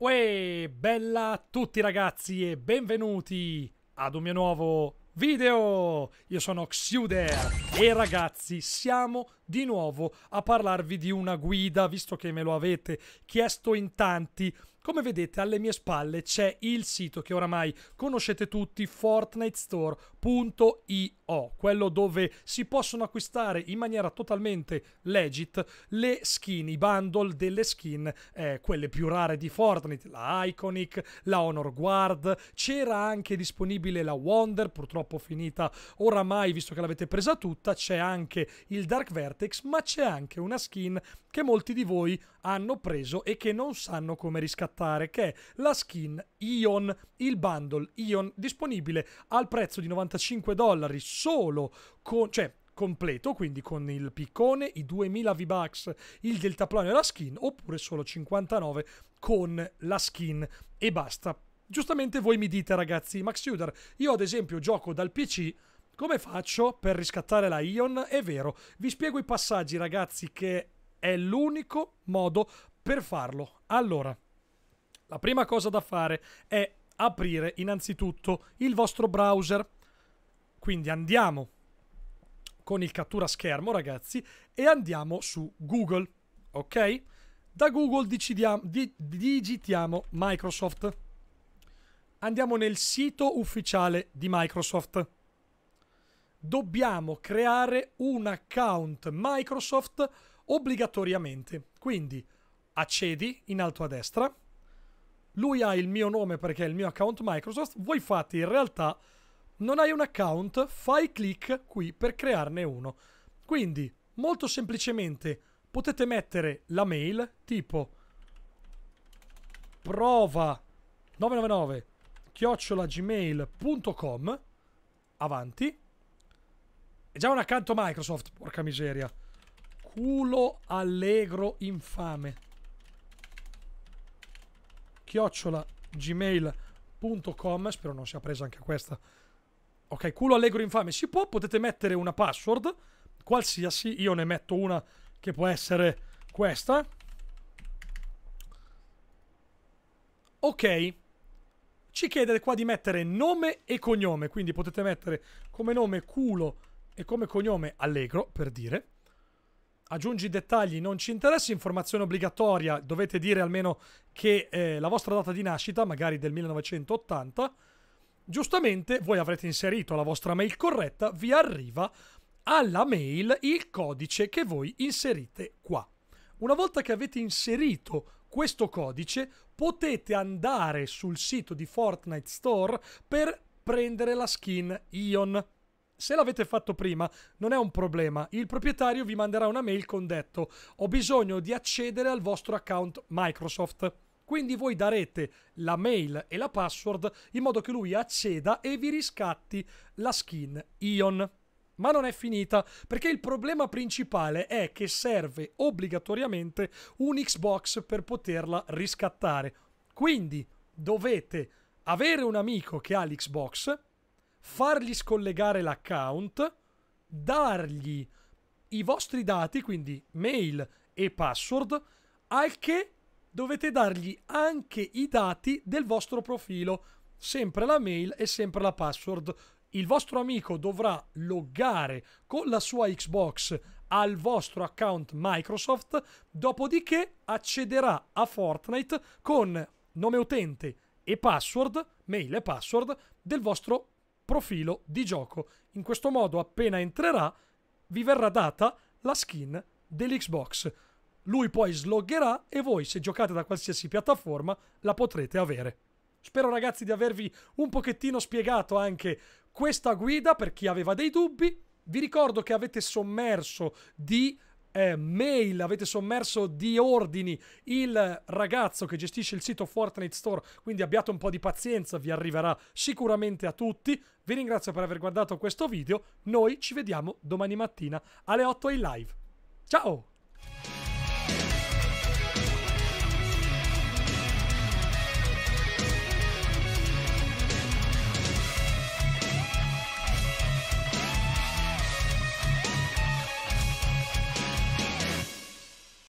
Uè, bella a tutti ragazzi e benvenuti ad un mio nuovo video! Io sono Xuder e ragazzi siamo di nuovo a parlarvi di una guida, visto che me lo avete chiesto in tanti come vedete alle mie spalle c'è il sito che oramai conoscete tutti, fortnitestore.io, quello dove si possono acquistare in maniera totalmente legit le skin, i bundle delle skin, eh, quelle più rare di Fortnite, la Iconic, la Honor Guard, c'era anche disponibile la Wonder, purtroppo finita oramai visto che l'avete presa tutta, c'è anche il Dark Vertex, ma c'è anche una skin che molti di voi hanno preso e che non sanno come riscattare, che è la skin Ion, il bundle Ion disponibile al prezzo di 95 dollari solo con... Cioè, completo, quindi con il piccone, i 2000 V-Bucks, il deltaplano e la skin, oppure solo 59 con la skin e basta. Giustamente voi mi dite ragazzi, Max Uder, io ad esempio gioco dal PC, come faccio per riscattare la Ion? È vero, vi spiego i passaggi ragazzi che è l'unico modo per farlo. Allora, la prima cosa da fare è aprire innanzitutto il vostro browser. Quindi andiamo con il cattura schermo, ragazzi, e andiamo su Google, ok? Da Google di, digitiamo Microsoft. Andiamo nel sito ufficiale di Microsoft dobbiamo creare un account Microsoft obbligatoriamente. Quindi accedi in alto a destra, lui ha il mio nome perché è il mio account Microsoft, voi fate in realtà non hai un account, fai clic qui per crearne uno. Quindi molto semplicemente potete mettere la mail tipo prova 999 chiocciolagmail.com avanti è già un accanto Microsoft, porca miseria. Culo allegro infame. Chiocciola gmail.com. Spero non sia presa anche questa. Ok, culo allegro infame. Si può, potete mettere una password. Qualsiasi, io ne metto una che può essere questa. Ok. Ci chiede qua di mettere nome e cognome, quindi potete mettere come nome culo e come cognome Allegro, per dire. Aggiungi dettagli, non ci interessa, informazione obbligatoria, dovete dire almeno che eh, la vostra data di nascita, magari del 1980. Giustamente voi avrete inserito la vostra mail corretta, vi arriva alla mail il codice che voi inserite qua. Una volta che avete inserito questo codice potete andare sul sito di Fortnite Store per prendere la skin Ion. Se l'avete fatto prima, non è un problema. Il proprietario vi manderà una mail con detto: Ho bisogno di accedere al vostro account Microsoft. Quindi voi darete la mail e la password in modo che lui acceda e vi riscatti la skin Ion. Ma non è finita, perché il problema principale è che serve obbligatoriamente un Xbox per poterla riscattare. Quindi dovete avere un amico che ha l'Xbox fargli scollegare l'account, dargli i vostri dati, quindi mail e password, al che dovete dargli anche i dati del vostro profilo, sempre la mail e sempre la password. Il vostro amico dovrà loggare con la sua Xbox al vostro account Microsoft, dopodiché accederà a Fortnite con nome utente e password, mail e password del vostro profilo di gioco. In questo modo, appena entrerà, vi verrà data la skin dell'Xbox. Lui poi sloggerà e voi, se giocate da qualsiasi piattaforma, la potrete avere. Spero ragazzi di avervi un pochettino spiegato anche questa guida per chi aveva dei dubbi. Vi ricordo che avete sommerso di eh, mail, avete sommerso di ordini il ragazzo che gestisce il sito Fortnite Store, quindi abbiate un po' di pazienza, vi arriverà sicuramente a tutti. Vi ringrazio per aver guardato questo video, noi ci vediamo domani mattina alle 8 in live. Ciao!